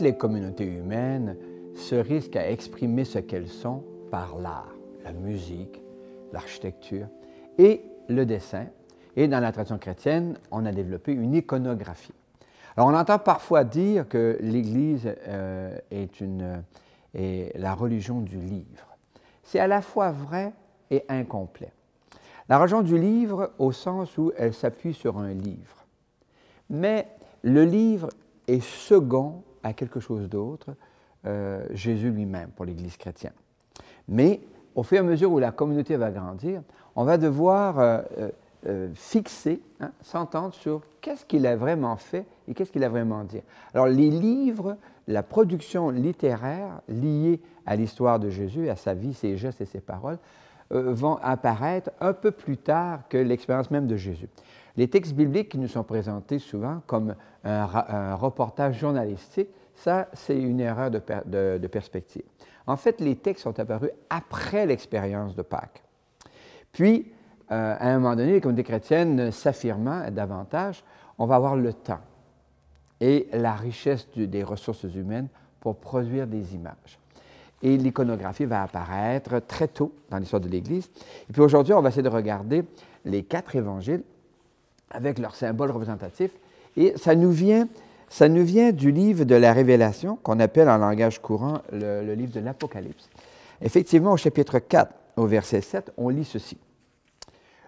les communautés humaines se risquent à exprimer ce qu'elles sont par l'art, la musique, l'architecture et le dessin. Et dans la tradition chrétienne, on a développé une iconographie. Alors on entend parfois dire que l'Église euh, est, est la religion du livre. C'est à la fois vrai et incomplet. La religion du livre au sens où elle s'appuie sur un livre. Mais le livre est second à quelque chose d'autre, euh, Jésus lui-même pour l'Église chrétienne. Mais au fur et à mesure où la communauté va grandir, on va devoir euh, euh, fixer, hein, s'entendre sur qu'est-ce qu'il a vraiment fait et qu'est-ce qu'il a vraiment dit. Alors les livres, la production littéraire liée à l'histoire de Jésus, à sa vie, ses gestes et ses paroles, euh, vont apparaître un peu plus tard que l'expérience même de Jésus. Les textes bibliques qui nous sont présentés souvent comme un, reportage journalistique, ça, c'est une erreur de, perspective. En fait, les textes sont apparus après l'expérience de Pâques. Puis, euh, à un moment donné, les communautés chrétiennes s'affirmant davantage, on va avoir le temps et la richesse des ressources humaines pour produire des images et l'iconographie va apparaître très tôt dans l'histoire de l'Église. Et puis aujourd'hui, on va essayer de regarder les quatre évangiles avec leurs symboles représentatifs. Et ça nous vient, ça nous vient du livre de la Révélation, qu'on appelle en langage courant le, le livre de l'Apocalypse. Effectivement, au chapitre 4, au verset 7, on lit ceci.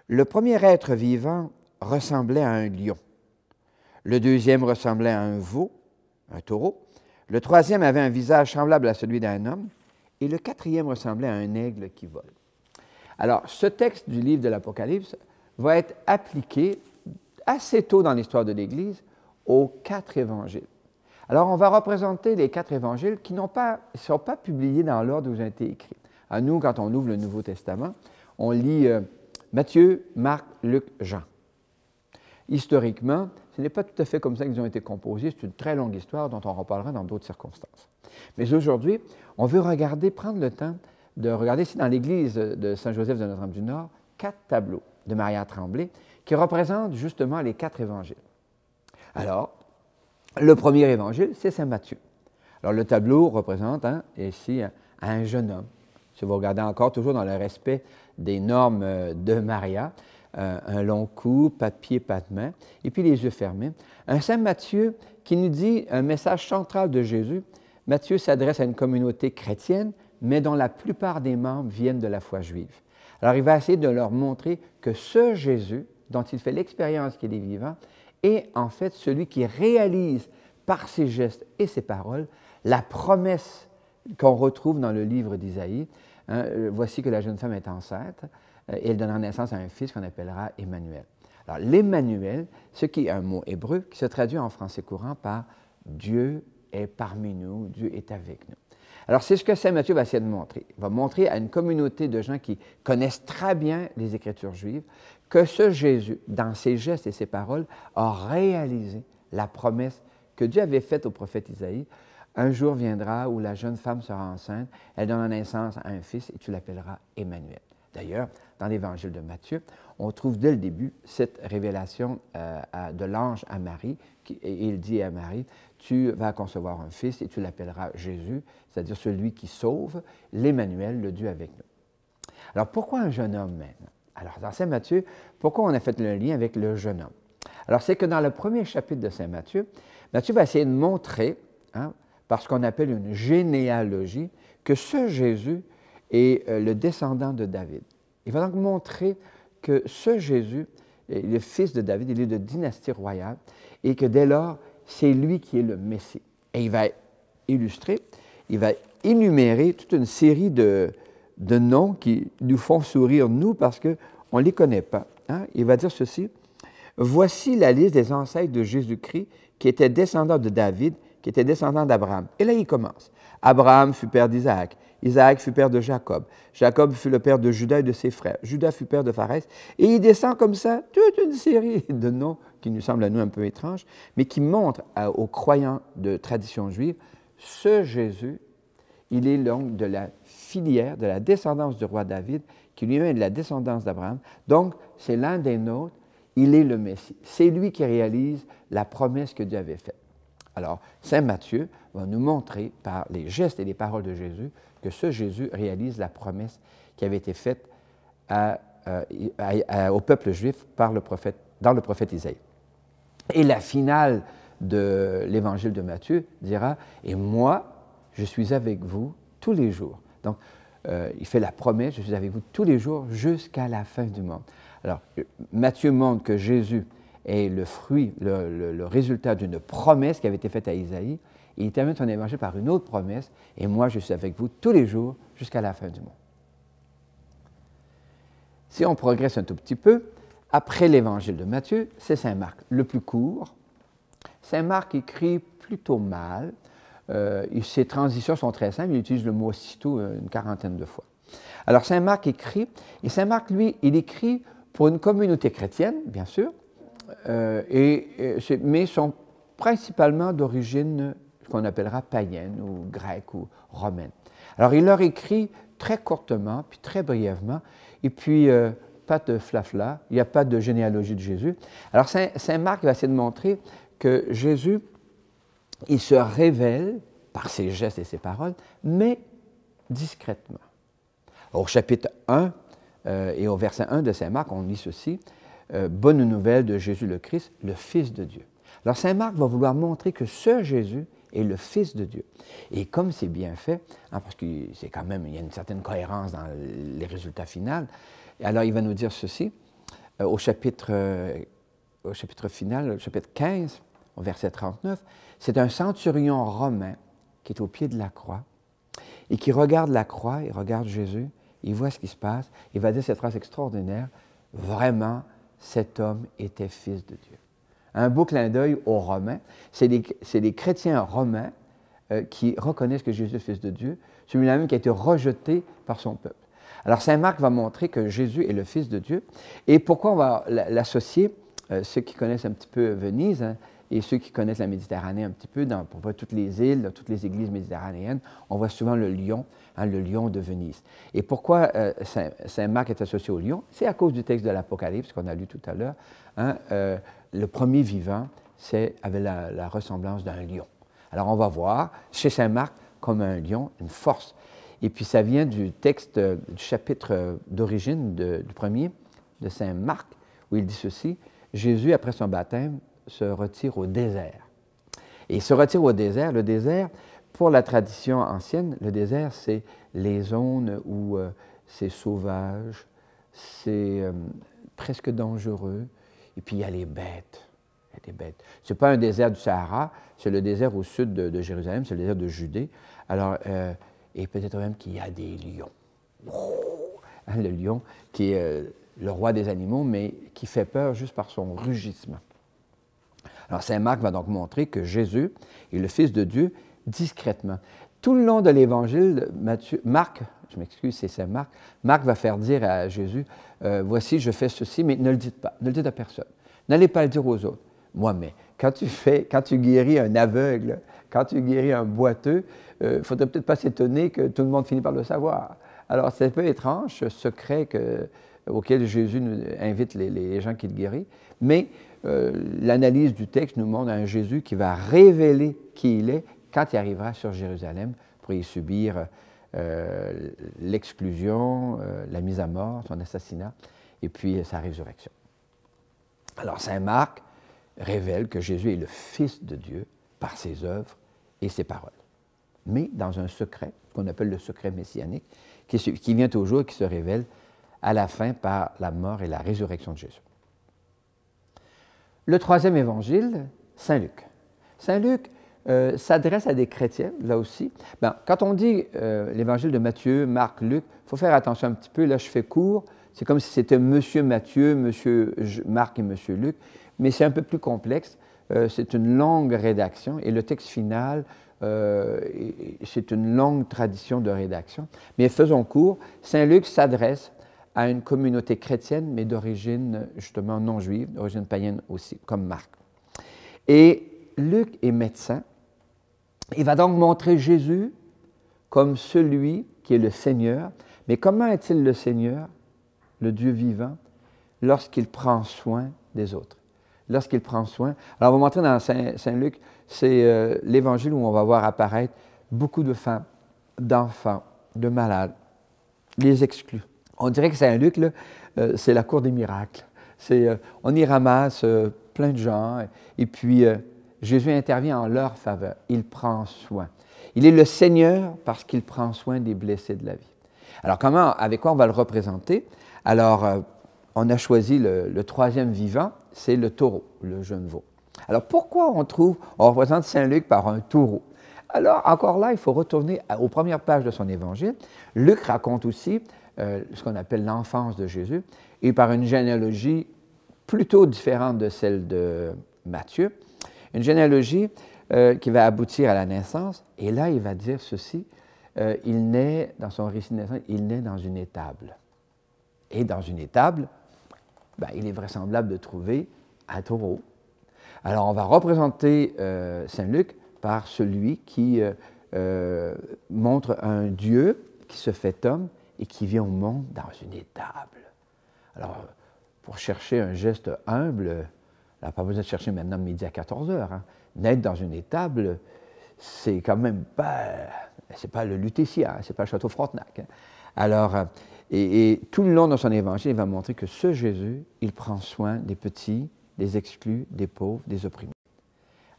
Le premier être vivant ressemblait à un lion. Le deuxième ressemblait à un veau, un taureau. Le troisième avait un visage semblable à celui d'un homme et le quatrième ressemblait à un aigle qui vole. Alors, ce texte du livre de l'Apocalypse va être appliqué assez tôt dans l'histoire de l'Église aux quatre évangiles. Alors, on va représenter les quatre évangiles qui ne sont pas publiés dans l'ordre où ils ont été écrits. À nous, quand on ouvre le Nouveau Testament, on lit euh, Matthieu, Marc, Luc, Jean. Historiquement, ce n'est pas tout à fait comme ça qu'ils ont été composés. C'est une très longue histoire dont on reparlera dans d'autres circonstances. Mais aujourd'hui, on veut regarder, prendre le temps de regarder ici dans l'église de Saint-Joseph de Notre-Dame-du-Nord quatre tableaux de Maria Tremblay qui représentent justement les quatre évangiles. Alors, le premier évangile, c'est Saint Matthieu. Alors, le tableau représente hein, ici un jeune homme. Si vous regardez encore toujours dans le respect des normes euh, de Maria, euh, un long cou, pas de pied, pas de main, et puis les yeux fermés. Un Saint Matthieu qui nous dit un message central de Jésus. Matthieu s'adresse à une communauté chrétienne, mais dont la plupart des membres viennent de la foi juive. Alors il va essayer de leur montrer que ce Jésus, dont il fait l'expérience qu'il est vivant, est en fait celui qui réalise par ses gestes et ses paroles la promesse qu'on retrouve dans le livre d'Isaïe. Hein, euh, voici que la jeune femme est enceinte, euh, et elle donnera naissance à un fils qu'on appellera Emmanuel. Alors, l'Emmanuel, ce qui est un mot hébreu qui se traduit en français courant par Dieu est parmi nous, Dieu est avec nous. Alors, c'est ce que Saint Matthieu va essayer de montrer. Il va montrer à une communauté de gens qui connaissent très bien les Écritures juives que ce Jésus, dans ses gestes et ses paroles, a réalisé la promesse que Dieu avait faite au prophète Isaïe. Un jour viendra où la jeune femme sera enceinte, elle donnera naissance à un fils et tu l'appelleras Emmanuel. D'ailleurs, dans l'évangile de Matthieu, on trouve dès le début cette révélation euh, de l'ange à Marie. et il dit à Marie, tu vas concevoir un fils et tu l'appelleras Jésus, c'est-à-dire celui qui sauve, l'Emmanuel, le Dieu avec nous. Alors pourquoi un jeune homme Alors dans Saint Matthieu, pourquoi on a fait le lien avec le jeune homme? Alors c'est que dans le premier chapitre de Saint Matthieu, Matthieu va essayer de montrer, hein, par ce qu'on appelle une généalogie, que ce Jésus et euh, le descendant de David. Il va donc montrer que ce Jésus, est le fils de David, il est de dynastie royale, et que dès lors, c'est lui qui est le Messie. Et il va illustrer, il va énumérer toute une série de, noms qui nous font sourire, nous, parce qu'on ne les connaît pas. Hein. Il va dire ceci, Voici la liste des ancêtres de Jésus-Christ qui étaient descendants de David, qui étaient descendants d'Abraham. Et là, il commence. Abraham fut père d'Isaac, Isaac fut père de Jacob. Jacob fut le père de Judas et de ses frères. Judas fut père de Pharès. Et il descend comme ça toute une série de noms qui nous semblent à nous un peu étranges, mais qui montrent aux croyants de tradition juive ce Jésus, il est l'homme de la filière, de la descendance du roi David, qui lui-même est de la descendance d'Abraham. Donc, c'est l'un des nôtres, il est le Messie. C'est lui qui réalise la promesse que Dieu avait faite. Alors, Saint Matthieu va nous montrer par les gestes et les paroles de Jésus que ce Jésus réalise la promesse qui avait été faite euh, au peuple juif par le prophète, dans le prophète Isaïe. Et la finale de l'évangile de Matthieu dira, et moi, je suis avec vous tous les jours. Donc, euh, il fait la promesse, je suis avec vous tous les jours jusqu'à la fin du monde. Alors, Matthieu montre que Jésus est le fruit, le résultat d'une promesse qui avait été faite à Isaïe, il termine son évangile par une autre promesse, et moi je suis avec vous tous les jours jusqu'à la fin du monde. Si on progresse un tout petit peu, après l'évangile de Matthieu, c'est Saint Marc, le plus court. Saint Marc écrit plutôt mal. Euh, ses transitions sont très simples, il utilise le mot aussitôt euh, une quarantaine de fois. Alors Saint Marc écrit, et Saint Marc, lui, il écrit pour une communauté chrétienne, bien sûr, euh, mais sont principalement d'origine qu'on appellera païenne ou grecque ou romaine. Alors il leur écrit très courtement, puis très brièvement, et puis euh, pas de flafla, il n'y a pas de généalogie de Jésus. Alors Saint, Marc va essayer de montrer que Jésus, il se révèle par ses gestes et ses paroles, mais discrètement. Au chapitre 1 euh, et au verset 1 de Saint Marc, on lit ceci, euh, Bonne nouvelle de Jésus le Christ, le Fils de Dieu. Alors Saint Marc va vouloir montrer que ce Jésus, et le Fils de Dieu. Et comme c'est bien fait, hein, parce que c'est quand même, il y a une certaine cohérence dans les résultats finaux, alors il va nous dire ceci euh, au, chapitre, euh, au chapitre final, au chapitre 15, au verset 39, c'est un centurion romain qui est au pied de la croix et qui regarde la croix, il regarde Jésus, il voit ce qui se passe, il va dire cette phrase extraordinaire, vraiment cet homme était fils de Dieu. Un beau clin d'œil aux Romains. C'est les, chrétiens romains euh, qui reconnaissent que Jésus est le fils de Dieu, celui-là même qui a été rejeté par son peuple. Alors Saint Marc va montrer que Jésus est le fils de Dieu. Et pourquoi on va l'associer, euh, ceux qui connaissent un petit peu Venise, hein, et ceux qui connaissent la Méditerranée un petit peu, dans, pour pas toutes les îles, dans toutes les églises méditerranéennes, on voit souvent le lion, hein, le lion de Venise. Et pourquoi euh, Saint, Marc est associé au lion C'est à cause du texte de l'Apocalypse qu'on a lu tout à l'heure. Hein, euh, le premier vivant, avait la, la ressemblance d'un lion. Alors on va voir chez Saint Marc comme un lion, une force. Et puis ça vient du texte euh, du chapitre d'origine du premier de Saint Marc, où il dit ceci, Jésus, après son baptême, se retire au désert. Et il se retire au désert. Le désert, pour la tradition ancienne, le désert, c'est les zones où euh, c'est sauvage, c'est euh, presque dangereux, et puis il y a les bêtes. Ce pas un désert du Sahara, c'est le désert au sud de, Jérusalem, c'est le désert de Judée. Alors, euh, et peut-être même qu'il y a des lions. le lion qui est le roi des animaux, mais qui fait peur juste par son rugissement. Alors Saint Marc va donc montrer que Jésus est le Fils de Dieu discrètement. Tout le long de l'Évangile, Marc, je m'excuse, c'est Saint Marc, Marc va faire dire à Jésus, euh, voici, je fais ceci, mais ne le dites pas, ne le dites à personne. N'allez pas le dire aux autres. Moi, mais quand tu fais, quand tu guéris un aveugle, quand tu guéris un boiteux, il euh, ne faudrait peut-être pas s'étonner que tout le monde finisse par le savoir. Alors, c'est un peu étrange, ce secret auquel Jésus invite les, les gens qui le guérissent, mais euh, l'analyse du texte nous montre un Jésus qui va révéler qui il est quand il arrivera sur Jérusalem pour y subir euh, l'exclusion, euh, la mise à mort, son assassinat et puis sa résurrection. Alors Saint Marc révèle que Jésus est le Fils de Dieu par ses œuvres et ses paroles, mais dans un secret qu'on appelle le secret messianique, qui, qui vient toujours et qui se révèle à la fin par la mort et la résurrection de Jésus. Le troisième évangile, Saint Luc. Saint Luc euh, s'adresse à des chrétiens, là aussi. Ben, quand on dit euh, l'évangile de Matthieu, Marc, Luc, il faut faire attention un petit peu. Là, je fais court. C'est comme si c'était Monsieur Matthieu, Monsieur Marc et Monsieur Luc. Mais c'est un peu plus complexe. Euh, c'est une longue rédaction et le texte final, c'est une longue tradition de rédaction. Mais faisons court. Saint Luc s'adresse à une communauté chrétienne, mais d'origine justement non juive, d'origine païenne aussi, comme Marc. Et Luc est médecin. Il va donc montrer Jésus comme celui qui est le Seigneur. Mais comment est-il le Seigneur, le Dieu vivant, lorsqu'il prend soin des autres? Lorsqu'il prend soin. Alors, on va montrer dans Saint, Luc, c'est euh, l'évangile où on va voir apparaître beaucoup de femmes, d'enfants, de malades, les exclus on dirait que Saint-Luc, euh, c'est la cour des miracles. Euh, on y ramasse euh, plein de gens, et puis Jésus intervient en leur faveur. Il prend soin. Il est le Seigneur parce qu'il prend soin des blessés de la vie. Alors, comment, avec quoi on va le représenter? Alors, on a choisi le, troisième vivant, c'est le taureau, le jeune veau. Alors, pourquoi on trouve, on représente Saint-Luc par un taureau? Alors, encore là, il faut retourner aux premières pages de son évangile. Luc raconte aussi euh, ce qu'on appelle l'enfance de Jésus, et par une généalogie plutôt différente de celle de Matthieu, une généalogie euh, qui va aboutir à la naissance. Et là, il va dire ceci, euh, il naît, dans son récit de naissance, il naît dans une étable. Et dans une étable, ben, il est vraisemblable de trouver un taureau. Alors, on va représenter Saint-Luc par celui qui montre un Dieu qui se fait homme et qui vient au monde dans une étable. Alors, pour chercher un geste humble, on n'a pas besoin de chercher maintenant midi à 14 heures. Hein, naître dans une étable, c'est quand même pas. C'est pas le Lutetia, hein, c'est pas le Château Frontenac. Hein. Alors, et, tout le long de son évangile, il va montrer que ce Jésus, il prend soin des petits, des exclus, des pauvres, des opprimés.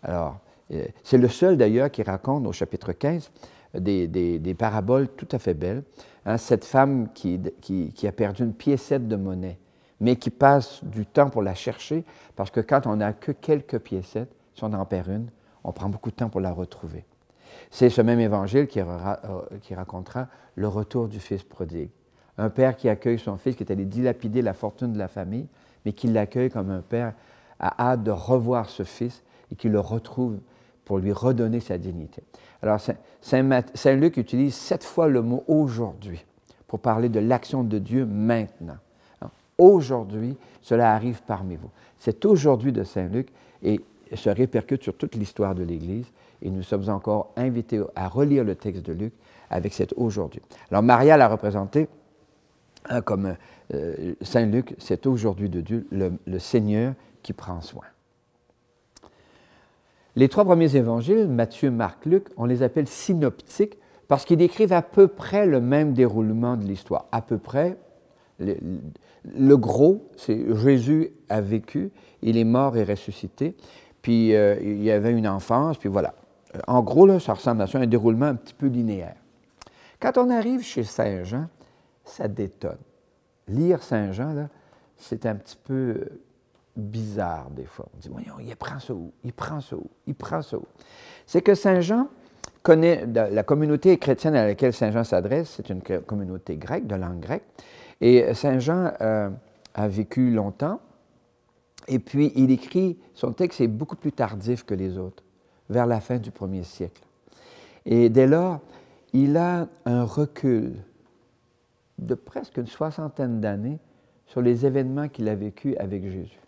Alors, euh, c'est le seul d'ailleurs qui raconte au chapitre 15 des, des, des, paraboles tout à fait belles Hein, cette femme qui, a perdu une piécette de monnaie, mais qui passe du temps pour la chercher, parce que quand on n'a que quelques piécettes, si on en perd une, on prend beaucoup de temps pour la retrouver. C'est ce même évangile euh, qui, racontera le retour du fils prodigue. Un père qui accueille son fils qui est allé dilapider la fortune de la famille, mais qui l'accueille comme un père à hâte de revoir ce fils et qui le retrouve pour lui redonner sa dignité. Alors, Saint, Luc utilise sept fois le mot aujourd'hui pour parler de l'action de Dieu maintenant. Hein, aujourd'hui, cela arrive parmi vous. C'est aujourd'hui de Saint Luc et se répercute sur toute l'histoire de l'Église et nous sommes encore invités à relire le texte de Luc avec cet aujourd'hui. Alors Maria l'a représenté hein, comme euh, Saint Luc, c'est aujourd'hui de Dieu, le Seigneur qui prend soin. Les trois premiers évangiles, Matthieu, Marc, Luc, on les appelle synoptiques parce qu'ils décrivent à peu près le même déroulement de l'histoire. À peu près, le, gros, c'est Jésus a vécu, il est mort et ressuscité, puis euh, il y avait une enfance, puis voilà. Euh, en gros, là, ça ressemble à ça, un déroulement un petit peu linéaire. Quand on arrive chez Saint Jean, ça détonne. Lire Saint Jean, c'est un petit peu euh, bizarre des fois. On dit, voyons, il prend ça où, il prend ça où, il prend ça où. C'est que Saint Jean connaît, la communauté chrétienne à laquelle Saint Jean s'adresse, c'est une communauté grecque, de langue grecque, et Saint Jean euh, a vécu longtemps, et puis il écrit, son texte est beaucoup plus tardif que les autres, vers la fin du premier siècle. Et dès lors, il a un recul de presque une soixantaine d'années sur les événements qu'il a vécu avec Jésus.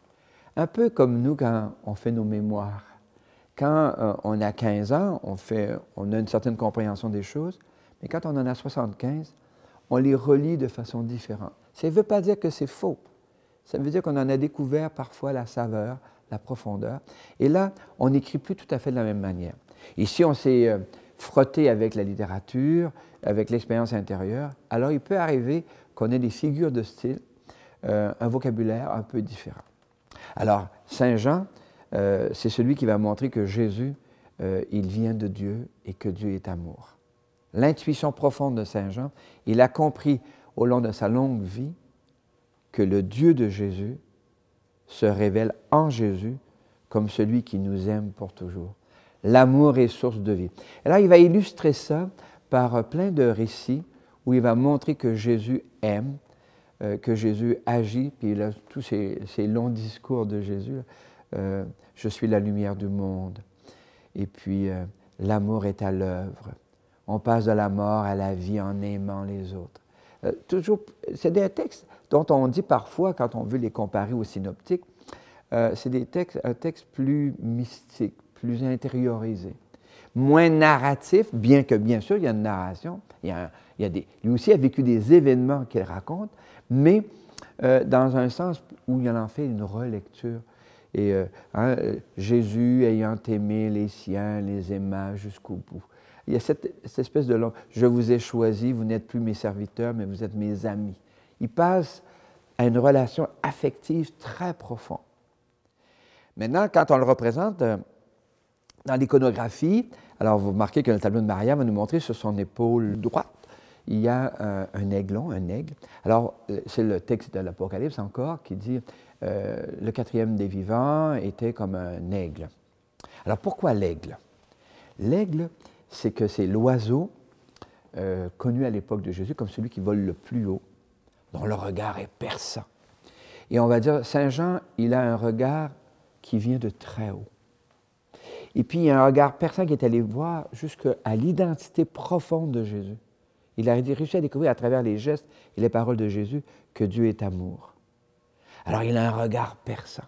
Un peu comme nous quand on fait nos mémoires. Quand euh, on a 15 ans, on, a une certaine compréhension des choses, mais quand on en a 75, on les relie de façon différente. Ça ne veut pas dire que c'est faux. Ça veut dire qu'on en a découvert parfois la saveur, la profondeur. Et là, on n'écrit plus tout à fait de la même manière. Ici, on s'est euh, frotté avec la littérature, avec l'expérience intérieure. Alors, il peut arriver qu'on ait des figures de style, euh, un vocabulaire un peu différent. Alors, Saint Jean, euh, c'est celui qui va montrer que Jésus, euh, il vient de Dieu et que Dieu est amour. L'intuition profonde de Saint Jean, il a compris au long de sa longue vie que le Dieu de Jésus se révèle en Jésus comme celui qui nous aime pour toujours. L'amour est source de vie. Et là, il va illustrer ça par plein de récits où il va montrer que Jésus aime, euh, que Jésus agit, puis là, tous ces, longs discours de Jésus, euh, je suis la lumière du monde. Et puis, euh, l'amour est à l'œuvre. On passe de la mort à la vie en aimant les autres. toujours, c'est des textes dont on dit parfois, quand on veut les comparer aux synoptiques, c'est des textes, un texte plus mystique, plus intériorisé moins narratif, bien que bien sûr il y a une narration, il y a des, lui aussi a vécu des événements qu'il raconte, mais euh, dans un sens où il en fait une relecture. Et euh, hein, Jésus ayant aimé les siens, les aima jusqu'au bout. Il y a cette, espèce de long, je vous ai choisi, vous n'êtes plus mes serviteurs, mais vous êtes mes amis. Il passe à une relation affective très profonde. Maintenant, quand on le représente euh, dans l'iconographie, alors vous remarquez que le tableau de Maria va nous montrer sur son épaule droite il y a euh, un aiglon, un aigle. Alors, euh, c'est le texte de l'Apocalypse encore qui dit euh, le quatrième des vivants était comme un aigle. Alors, pourquoi l'aigle L'aigle, c'est que c'est l'oiseau connu à l'époque de Jésus comme celui qui vole le plus haut, dont le regard est perçant. Et on va dire, Saint Jean, il a un regard qui vient de très haut. Et puis, il y a un regard perçant qui est allé voir jusqu'à l'identité profonde de Jésus. Il a réussi à découvrir à travers les gestes et les paroles de Jésus que Dieu est amour. Alors il a un regard perçant.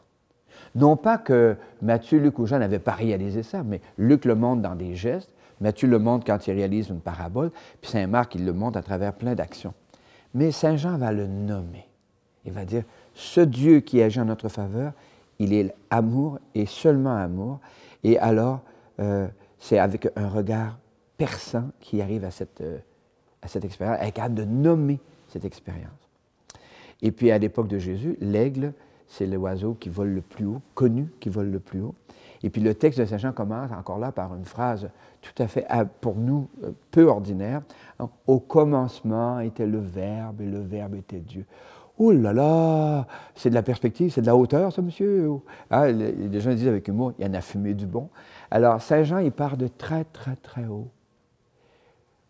Non pas que Matthieu, Luc ou Jean n'avaient pas réalisé ça, mais Luc le montre dans des gestes, Matthieu le montre quand il réalise une parabole, puis Saint Marc, il le montre à travers plein d'actions. Mais Saint Jean va le nommer. Il va dire, ce Dieu qui agit en notre faveur, il est amour et seulement amour. Et alors, euh, c'est avec un regard perçant qu'il arrive à cette... Euh, à cette expérience, elle est de nommer cette expérience. Et puis à l'époque de Jésus, l'aigle, c'est l'oiseau qui vole le plus haut, connu qui vole le plus haut. Et puis le texte de Saint Jean commence encore là par une phrase tout à fait, ah, pour nous, euh, peu ordinaire. Au commencement était le Verbe et le Verbe était Dieu. Oh là là, c'est de la perspective, c'est de la hauteur, ça, monsieur. Hein, les gens disent avec humour, il y en a fumé du bon. Alors, Saint Jean, il part de très, très, très haut.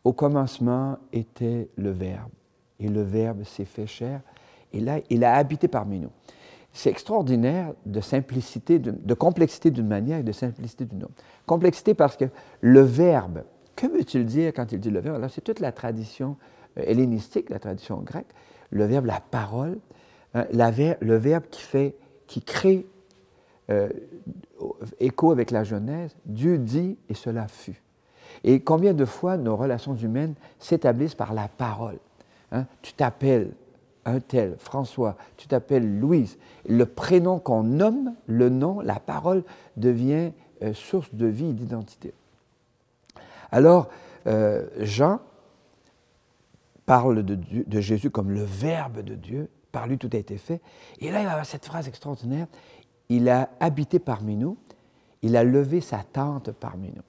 Au commencement était le Verbe, et le Verbe s'est fait chair, et là, il a habité parmi nous. C'est extraordinaire de simplicité, de, complexité d'une manière et de simplicité d'une autre. Complexité parce que le Verbe, que veut-il dire quand il dit le Verbe Alors, c'est toute la tradition euh, hellénistique, la tradition grecque, le Verbe, la parole, hein, le Verbe qui fait, qui crée euh, écho avec la Genèse, Dieu dit et cela fut. Et combien de fois nos relations humaines s'établissent par la parole hein? Tu t'appelles un tel, François, tu t'appelles Louise. Le prénom qu'on nomme, le nom, la parole devient euh, source de vie et d'identité. Alors, euh, Jean parle de, de, Jésus comme le Verbe de Dieu, par lui tout a été fait. Et là, il va avoir cette phrase extraordinaire, il a habité parmi nous, il a levé sa tente parmi nous.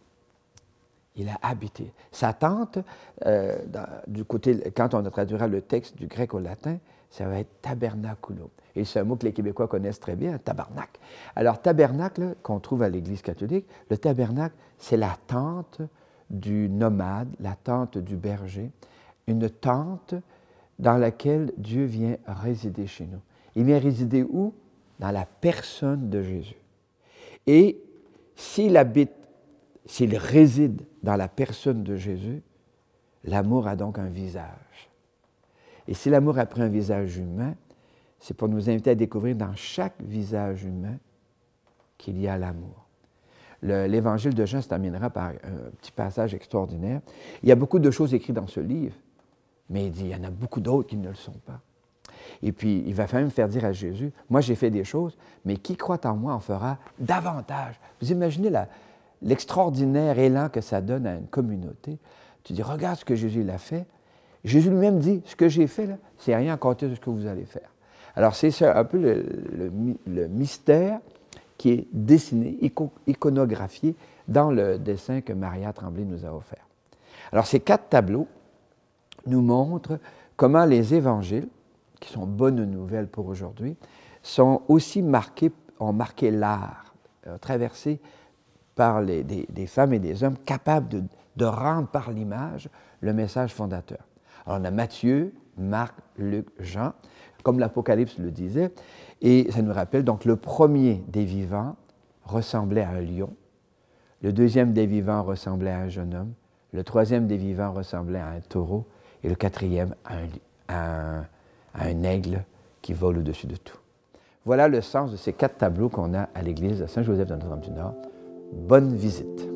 Il a habité. Sa tente, euh, du côté, quand on traduira le texte du grec au latin, ça va être tabernaculo. Et c'est un mot que les Québécois connaissent très bien, tabernacle. Alors, tabernacle, qu'on trouve à l'Église catholique, le tabernacle, c'est la tente du nomade, la tente du berger, une tente dans laquelle Dieu vient résider chez nous. Il vient résider où Dans la personne de Jésus. Et s'il habite, s'il réside dans la personne de Jésus, l'amour a donc un visage. Et si l'amour a pris un visage humain, c'est pour nous inviter à découvrir dans chaque visage humain qu'il y a l'amour. L'évangile de Jean se terminera par un petit passage extraordinaire. Il y a beaucoup de choses écrites dans ce livre, mais il dit, il y en a beaucoup d'autres qui ne le sont pas. Et puis, il va quand même faire dire à Jésus, moi j'ai fait des choses, mais qui croit en moi en fera davantage. Vous imaginez la, l'extraordinaire élan que ça donne à une communauté, tu dis, regarde ce que Jésus l'a fait. Jésus lui-même dit, ce que j'ai fait, c'est rien à compter de ce que vous allez faire. Alors c'est un peu le, mystère qui est dessiné, iconographié dans le dessin que Maria Tremblay nous a offert. Alors ces quatre tableaux nous montrent comment les évangiles, qui sont bonnes nouvelles pour aujourd'hui, sont aussi marqués, ont marqué l'art, euh, traversé par des, femmes et des hommes capables de, rendre par l'image le message fondateur. Alors on a Matthieu, Marc, Luc, Jean, comme l'Apocalypse le disait, et ça nous rappelle donc le premier des vivants ressemblait à un lion, le deuxième des vivants ressemblait à un jeune homme, le troisième des vivants ressemblait à un taureau, et le quatrième à un, aigle qui vole au-dessus de tout. Voilà le sens de ces quatre tableaux qu'on a à l'église de Saint-Joseph de Notre-Dame-du-Nord Bonne visite.